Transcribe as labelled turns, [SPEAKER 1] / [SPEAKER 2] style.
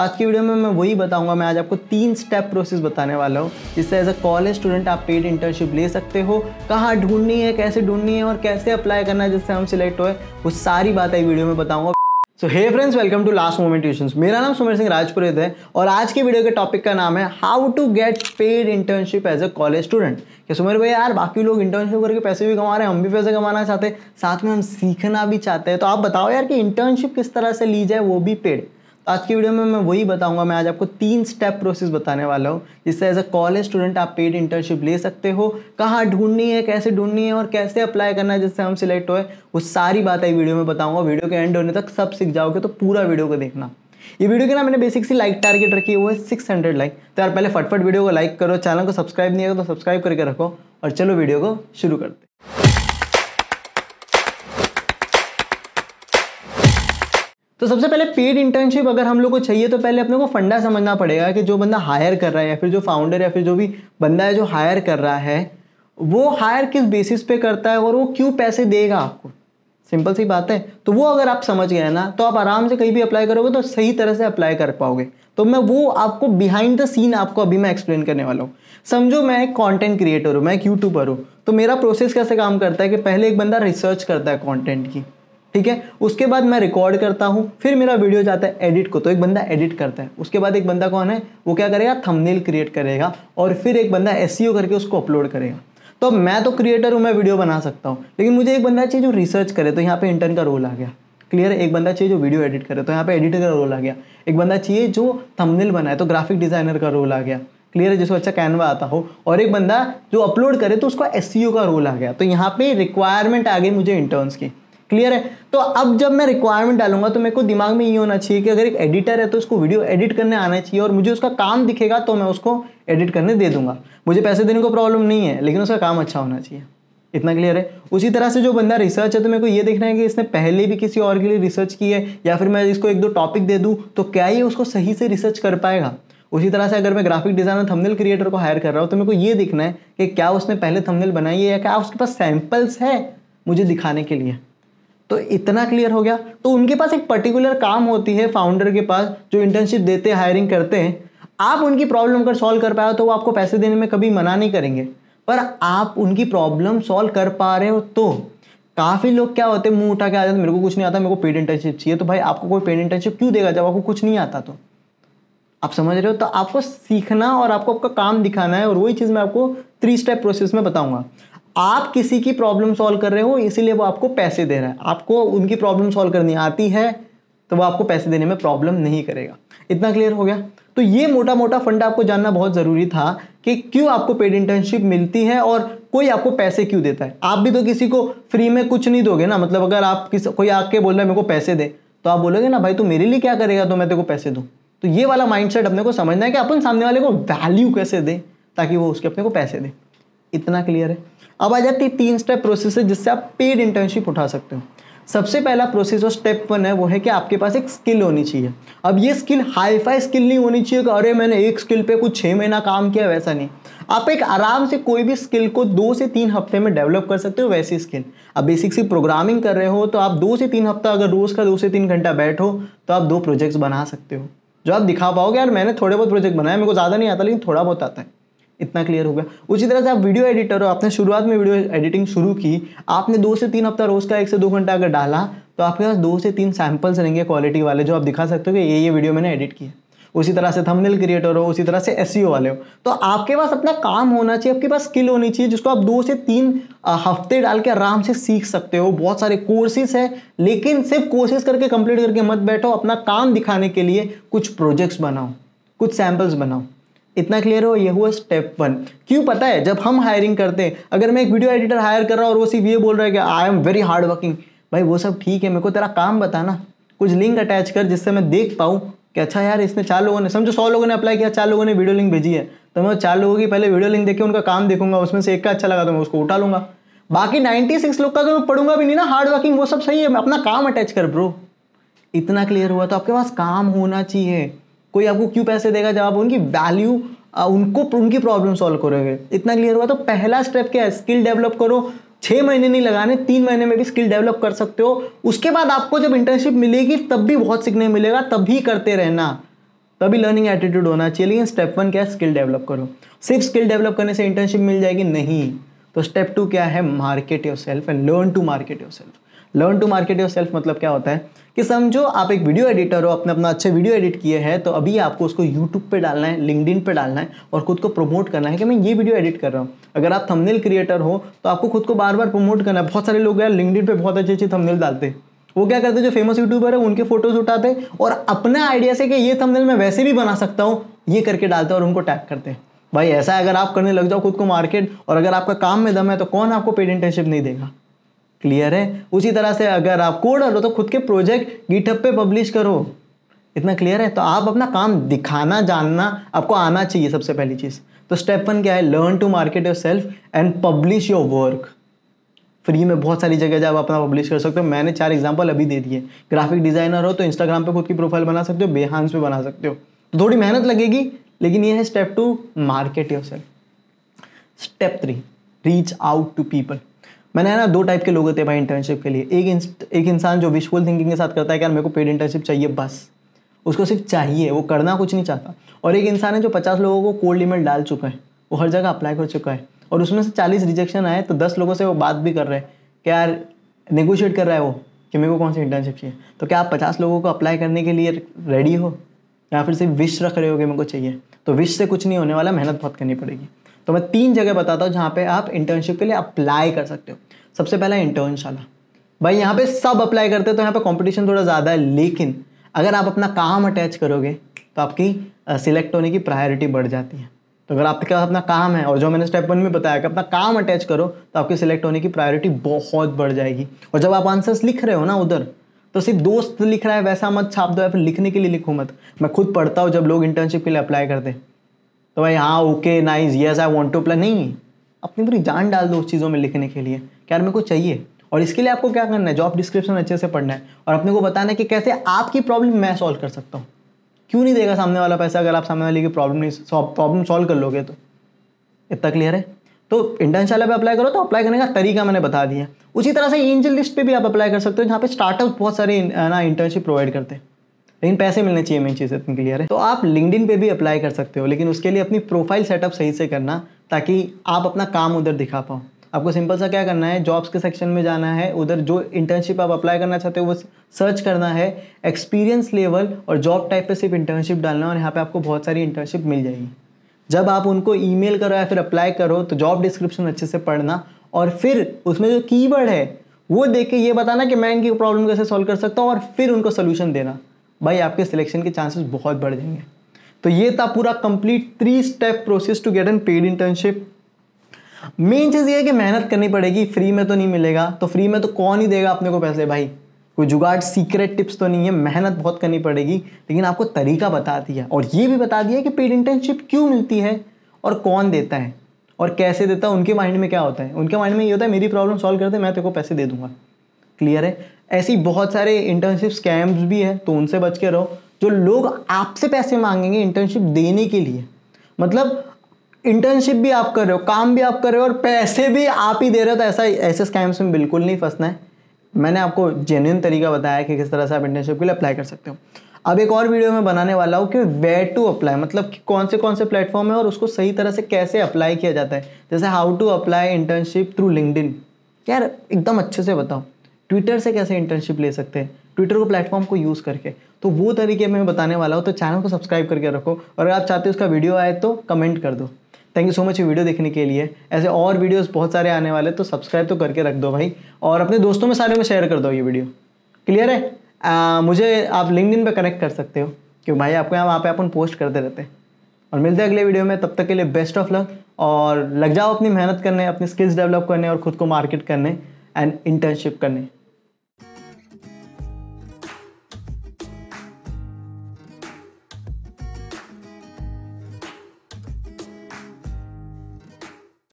[SPEAKER 1] आज की वीडियो में मैं वही बताऊंगा मैं आज आपको तीन स्टेप प्रोसेस बताने वाला हूँ जिससे एज अ कॉलेज स्टूडेंट आप पेड इंटर्नशिप ले सकते हो कहाँ ढूंढनी है कैसे ढूंढनी है और कैसे अप्लाई करना है जिससे हम सिलेक्ट होए वो सारी बातें वीडियो में बताऊंगा so hey friends welcome to last moment tuition मेरा नाम सुमेर सिंह राजपुरोहित है और आज के वीडियो के टॉपिक का नाम है how to get paid internship as a college student कि सुमेर भाई यार बाकी लोग इंटर्नशिप करके पैसे भी कमा रहे हैं हम भी पैसे कमाना चाहते हैं साथ में हम सीखना भी चाहते हैं तो आप बताओ यार कि इंटर्नशिप किस तरह से ली जाए वो भी पेड आज की वीडियो में मैं वही बताऊंगा मैं आज आपको तीन स्टेप प्रोसेस बताने वाला हूं जिससे एज अ कॉलेज स्टूडेंट आप पेड इंटर्नशिप ले सकते हो कहाँ ढूंढनी है कैसे ढूंढनी है और कैसे अप्लाई करना है जिससे हम सिलेक्ट होए वो सारी बातें वीडियो में बताऊंगा वीडियो के एंड होने तक सब सीख जाओगे तो पूरा वीडियो को देखना ये वीडियो के ना मैंने बेसिक सी लाइक टारगेट रखी हुआ है सिक्स हंड्रेड लाइक तो यार पहले फटफट वीडियो को लाइक करो चैनल को सब्सक्राइब नहीं करो तो सब्सक्राइब करके रखो और चलो वीडियो को शुरू करते तो सबसे पहले पेड इंटर्नशिप अगर हम लोग को चाहिए तो पहले अपने को फंडा समझना पड़ेगा कि जो बंदा हायर कर रहा है या फिर जो फाउंडर या फिर जो भी बंदा है जो हायर कर रहा है वो हायर किस बेसिस पे करता है और वो क्यों पैसे देगा आपको सिंपल सी बात है तो वो अगर आप समझ गए ना तो आप आराम से कहीं भी अप्लाई करोगे तो सही तरह से अप्लाई कर पाओगे तो मैं वो आपको बिहाइंड द सीन आपको अभी मैं एक्सप्लेन करने वाला हूँ समझो मैं एक कॉन्टेंट क्रिएटर हूँ मैं एक यूट्यूबर हूँ तो मेरा प्रोसेस कैसे काम करता है कि पहले एक बंदा रिसर्च करता है कॉन्टेंट की ठीक है उसके बाद मैं रिकॉर्ड करता हूँ फिर मेरा वीडियो जाता है एडिट को तो एक बंदा एडिट करता है उसके बाद एक बंदा कौन है वो क्या करेगा थंबनेल क्रिएट करेगा और फिर एक बंदा एस e करके उसको अपलोड करेगा तो मैं तो क्रिएटर हूँ मैं वीडियो बना सकता हूँ लेकिन मुझे एक बंदा चाहिए जो रिसर्च करे तो यहाँ पे इंटर्न का रोल आ गया क्लियर एक बंदा चाहिए जो वीडियो एडिट करे तो यहाँ पे एडिटर का रोल आ गया एक बंदा चाहिए जो थंबनेल बनाए तो ग्राफिक डिज़ाइनर का रोल आ गया क्लियर है जिसको अच्छा कैनवा आता हो और एक बंदा जो अपलोड करे तो उसका एस e का रोल आ गया तो यहाँ पे रिक्वायरमेंट आ गई मुझे इंटर्न्स की क्लियर है तो अब जब मैं रिक्वायरमेंट डालूंगा तो मेरे को दिमाग में ये होना चाहिए कि अगर एक एडिटर है तो उसको वीडियो एडिट करने आना चाहिए और मुझे उसका काम दिखेगा तो मैं उसको एडिट करने दे दूंगा मुझे पैसे देने को प्रॉब्लम नहीं है लेकिन उसका काम अच्छा होना चाहिए इतना क्लियर है उसी तरह से जो बंदा रिसर्च है तो मेरे को ये देखना है कि इसने पहले भी किसी और के लिए रिसर्च की है या फिर मैं इसको एक दो टॉपिक दे दूँ तो क्या ये उसको सही से रिसर्च कर पाएगा उसी तरह से अगर मैं ग्राफिक डिज़ाइनर थंबनेल क्रिएटर को हायर कर रहा हूँ तो मेरे को ये देखना है कि क्या उसने पहले थंबनेल बनाई है या क्या उसके पास सैम्पल्स है मुझे दिखाने के लिए तो इतना क्लियर हो गया तो उनके पास एक पर्टिकुलर काम होती है फाउंडर के पास जो इंटर्नशिप देते हैं हायरिंग करते हैं आप उनकी प्रॉब्लम अगर सॉल्व कर पाए तो वो आपको पैसे देने में कभी मना नहीं करेंगे पर आप उनकी प्रॉब्लम सॉल्व कर पा रहे हो तो काफ़ी लोग क्या होते हैं मुंह उठा के आ जाते मेरे को कुछ नहीं आता मेरे को पेड इंटर्नशिप चाहिए तो भाई आपको कोई पेड इंटर्नशिप क्यों देगा जब आपको कुछ नहीं आता तो आप समझ रहे हो तो आपको सीखना और आपको आपका काम दिखाना है और वही चीज़ मैं आपको थ्री स्टेप प्रोसेस में बताऊंगा आप किसी की प्रॉब्लम सॉल्व कर रहे हो इसीलिए वो आपको पैसे दे रहा है आपको उनकी प्रॉब्लम सॉल्व करनी आती है तो वो आपको पैसे देने में प्रॉब्लम नहीं करेगा इतना क्लियर हो गया तो ये मोटा मोटा फंडा आपको जानना बहुत ज़रूरी था कि क्यों आपको पेड इंटर्नशिप मिलती है और कोई आपको पैसे क्यों देता है आप भी तो किसी को फ्री में कुछ नहीं दोगे ना मतलब अगर आप किस कोई आके बोल रहा है मेरे को पैसे दे तो आप बोलोगे ना भाई तू मेरे लिए क्या करेगा तो मैं तेरे को पैसे दूँ तो ये वाला माइंड अपने को समझना है कि अपन सामने वाले को वैल्यू कैसे दें ताकि वो उसके अपने को पैसे दें इतना क्लियर है अब आ जाती है तीन स्टेप प्रोसेस है जिससे आप पेड इंटर्नशिप उठा सकते हो सबसे पहला प्रोसेस और स्टेप वन है वो है कि आपके पास एक स्किल होनी चाहिए अब ये स्किल हाई फाई स्किल नहीं होनी चाहिए कि अरे मैंने एक स्किल पे कुछ छः महीना काम किया वैसा नहीं आप एक आराम से कोई भी स्किल को दो से तीन हफ्ते में डेवलप कर सकते हो वैसी स्किल अब बेसिक सी प्रोग्रामिंग कर रहे हो तो आप दो से तीन हफ्ता अगर रोज़ का दो से तीन घंटा बैठो तो आप दो प्रोजेक्ट्स बना सकते हो जो आप दिखा पाओगे यार मैंने थोड़े बहुत प्रोजेक्ट बनाए मेरे को ज़्यादा नहीं आता लेकिन थोड़ा बहुत आता है इतना क्लियर हो गया उसी तरह से आप वीडियो एडिटर हो आपने शुरुआत में वीडियो एडिटिंग शुरू की आपने दो से तीन हफ्ता रोज़ का एक से दो घंटा अगर डाला तो आपके पास दो से तीन सैंपल्स रहेंगे क्वालिटी वाले जो आप दिखा सकते हो कि ये ये वीडियो मैंने एडिट किया उसी तरह से थंबनेल क्रिएटर हो उसी तरह से एस e वाले हो तो आपके पास अपना काम होना चाहिए आपके पास स्किल होनी चाहिए जिसको आप दो से तीन हफ्ते डाल के आराम से सीख सकते हो बहुत सारे कोर्सेज है लेकिन सिर्फ कोर्सेज करके कंप्लीट करके मत बैठो अपना काम दिखाने के लिए कुछ प्रोजेक्ट्स बनाओ कुछ सैंपल्स बनाओ इतना क्लियर हो ये हुआ स्टेप वन क्यों पता है जब हम हायरिंग करते हैं अगर मैं एक वीडियो एडिटर हायर कर रहा हूँ और वो सिर्फ ये बोल रहा है कि I am very hard working भाई वो सब ठीक है मेरे को तेरा काम बताना कुछ लिंक अटैच कर जिससे मैं देख पाऊँ कि अच्छा यार इसमें चार लोगों ने समझो सौ लोगों ने अप्लाई किया चार लोगों ने वीडियो लिंक भेजी है तो मैं चार लोगों की पहले वीडियो लिंक देखे उनका काम देखूंगा उसमें से एक का अच्छा लगा तो मैं उसको उठा लूंगा बाकी नाइन्टी सिक्स लोग का तो मैं पढ़ूंगा भी नहीं ना हार्ड वर्किंग वो सब सही है मैं अपना काम अटैच कर ब्रो इतना क्लियर हुआ तो आपके पास काम होना चाहिए कोई आपको क्यों पैसे देगा जब आप उनकी वैल्यू उनको उनकी प्रॉब्लम सॉल्व करोगे इतना क्लियर हुआ तो पहला स्टेप क्या है स्किल डेवलप करो छः महीने नहीं लगाने तीन महीने में भी स्किल डेवलप कर सकते हो उसके बाद आपको जब इंटर्नशिप मिलेगी तब भी बहुत सीखने मिलेगा तभी करते रहना तभी लर्निंग एटीट्यूड होना चाहिए लेकिन स्टेप वन क्या है स्किल डेवलप करो सिर्फ स्किल डेवलप करने से इंटर्नशिप मिल जाएगी नहीं तो स्टेप टू क्या है market yourself and learn to market yourself learn to market yourself मतलब क्या होता है कि समझो आप एक वीडियो एडिटर हो अपने अपना अच्छे वीडियो एडिट किए हैं तो अभी आपको उसको यूट्यूब पे डालना है लिंकडिन पे डालना है और खुद को प्रमोट करना है कि मैं ये वीडियो एडिट कर रहा हूँ अगर आप थंबनेल क्रिएटर हो तो आपको खुद को बार बार प्रमोट करना है बहुत सारे लोग यार लिंकडिन पे बहुत अच्छे अच्छे थंबनेल डालते हैं वो क्या करते जो फेमस यूट्यूबर है उनके फोटोज उठाते और अपना आइडिया से कि ये थंबनेल मैं वैसे भी बना सकता हूँ ये करके डालते और उनको टैग करते हैं भाई ऐसा है अगर आप करने लग जाओ खुद को मार्केट और अगर आपका काम में दम है तो कौन आपको पेड इंटर्नशिप नहीं देगा क्लियर है उसी तरह से अगर आप कोड डालो तो खुद के प्रोजेक्ट गिटअप पे पब्लिश करो इतना क्लियर है तो आप अपना काम दिखाना जानना आपको आना चाहिए सबसे पहली चीज़ तो स्टेप वन क्या है learn to market yourself and publish your work free में बहुत सारी जगह जब आप अपना पब्लिश कर सकते हो मैंने चार एग्जाम्पल अभी दे दिए ग्राफिक डिज़ाइनर हो तो इंस्टाग्राम पे खुद की प्रोफाइल बना सकते हो बेहानस पे बना सकते हो तो थोड़ी मेहनत लगेगी लेकिन ये है step two market yourself step three reach out to people मैंने है ना दो टाइप के लोग होते हैं भाई इंटर्नशिप के लिए एक एक इंसान जो विशफुल थिंकिंग के साथ करता है कि यार मेरे को पेड इंटर्नशिप चाहिए बस उसको सिर्फ चाहिए वो करना कुछ नहीं चाहता और एक इंसान है जो पचास लोगों को कोल्ड ईमेल डाल चुका है वो हर जगह अप्लाई कर चुका है और उसमें से चालीस रिजेक्शन आए तो दस लोगों से वो बात भी कर रहे हैं कि यार नेगोशिएट कर रहा है वो कि मेरे को कौन सी इंटर्नशिप चाहिए तो क्या आप पचास लोगों को अप्लाई करने के लिए रेडी हो या फिर सिर्फ विश रख रहे हो कि मेरे को चाहिए तो विश से कुछ नहीं होने वाला मेहनत बहुत करनी पड़ेगी तो मैं तीन जगह बताता हूँ जहाँ पे आप इंटर्नशिप के लिए अप्लाई कर सकते हो सबसे पहला इंटर्नशाला भाई यहाँ पे सब अप्लाई करते हैं तो यहाँ पे कंपटीशन थोड़ा ज़्यादा है लेकिन अगर आप अपना काम अटैच करोगे तो आपकी सिलेक्ट होने की प्रायोरिटी बढ़ जाती है तो अगर आपके पास अपना काम है और जो मैंने स्टेप वन में बताया कि अपना काम अटैच करो तो आपकी सिलेक्ट होने की प्रायोरिटी बहुत बढ़ जाएगी और जब आप आंसर्स लिख रहे हो ना उधर तो सिर्फ दोस्त लिख रहा है वैसा मत छाप दो या फिर लिखने के लिए लिखो मत मैं खुद पढ़ता हूँ जब लोग इंटर्नशिप के लिए अप्लाई करते हैं तो भाई हाँ okay nice yes I want to play नहीं अपनी पूरी जान डाल दो उस चीज़ों में लिखने के लिए क्या मेरे को चाहिए और इसके लिए आपको क्या करना है जॉब डिस्क्रिप्शन अच्छे से पढ़ना है और अपने को बताना है कि कैसे आपकी प्रॉब्लम मैं सॉल्व कर सकता हूँ क्यों नहीं देगा सामने वाला पैसा अगर आप सामने वाले की प्रॉब्लम नहीं प्रॉब्लम सॉल्व कर लोगे तो इतना क्लियर है तो इंटर्नशाला पे अप्लाई करो तो अप्लाई करने का तरीका मैंने बता दिया उसी तरह से एंजल लिस्ट पे भी आप अप्लाई कर सकते हो जहाँ पे स्टार्टअप बहुत सारे ना इंटर्नशिप प्रोवाइड करते हैं लेकिन पैसे मिलने चाहिए मेन चीज़ इतनी क्लियर है तो आप लिंकडिन पे भी अप्लाई कर सकते हो लेकिन उसके लिए अपनी प्रोफाइल सेटअप सही से करना ताकि आप अपना काम उधर दिखा पाओ आपको सिंपल सा क्या करना है जॉब्स के सेक्शन में जाना है उधर जो इंटर्नशिप आप अप्लाई करना चाहते हो वो सर्च करना है एक्सपीरियंस लेवल और जॉब टाइप पे सिर्फ इंटर्नशिप डालना है और यहाँ पे आपको बहुत सारी इंटर्नशिप मिल जाएगी जब आप उनको ईमेल करो या फिर अप्लाई करो तो जॉब डिस्क्रिप्शन अच्छे से पढ़ना और फिर उसमें जो कीवर्ड है वो देख के ये बताना कि मैं इनकी प्रॉब्लम कैसे सॉल्व कर सकता हूँ और फिर उनको सोल्यूशन देना भाई आपके सिलेक्शन के चांसेस बहुत बढ़ जाएंगे तो ये था पूरा complete three step process to get an paid internship main चीज़ ये है कि मेहनत करनी पड़ेगी फ्री में तो नहीं मिलेगा तो फ्री में तो कौन ही देगा अपने को पैसे भाई कोई जुगाड़ सीक्रेट टिप्स तो नहीं है मेहनत बहुत करनी पड़ेगी लेकिन आपको तरीका बता दिया और ये भी बता दिया कि पेड इंटर्नशिप क्यों मिलती है और कौन देता है और कैसे देता है उनके माइंड में क्या होता है उनके माइंड में ये होता है मेरी प्रॉब्लम सॉल्व करते मैं तेरे को पैसे दे दूंगा क्लियर है ऐसी बहुत सारे इंटर्नशिप स्कैम्स भी हैं तो उनसे बच के रहो जो लोग आपसे पैसे मांगेंगे इंटर्नशिप देने के लिए मतलब इंटर्नशिप भी आप कर रहे हो काम भी आप कर रहे हो और पैसे भी आप ही दे रहे हो तो ऐसा ऐसे स्कैम्स में बिल्कुल नहीं फंसना है मैंने आपको जेन्यन तरीका बताया कि किस तरह से आप इंटर्नशिप के लिए अप्लाई कर सकते हो अब एक और वीडियो में बनाने वाला हूँ कि वेयर टू अप्लाई मतलब कि कौन से कौन से प्लेटफॉर्म है और उसको सही तरह से कैसे अप्लाई किया जाता है जैसे how to apply internship through linked यार एकदम अच्छे से बताओ ट्विटर से कैसे इंटर्नशिप ले सकते हैं ट्विटर को प्लेटफॉर्म को यूज़ करके तो वो तरीके मैं बताने वाला हूँ तो चैनल को सब्सक्राइब करके रखो और अगर आप चाहते हो उसका वीडियो आए तो कमेंट कर दो थैंक यू सो मच ये वीडियो देखने के लिए ऐसे और वीडियोस बहुत सारे आने वाले तो सब्सक्राइब तो करके रख दो भाई और अपने दोस्तों में सारे में शेयर कर दो ये वीडियो क्लियर है आ, मुझे आप लिंकड पर कनेक्ट कर सकते हो क्यों भाई आपको यहाँ वहाँ पे अपन पोस्ट करते रहते हैं और मिलते हैं अगले वीडियो में तब तक के लिए बेस्ट ऑफ लक और लग जाओ अपनी मेहनत करने अपनी स्किल्स डेवलप करने और ख़ुद को मार्केट करने एंड इंटर्नशिप करने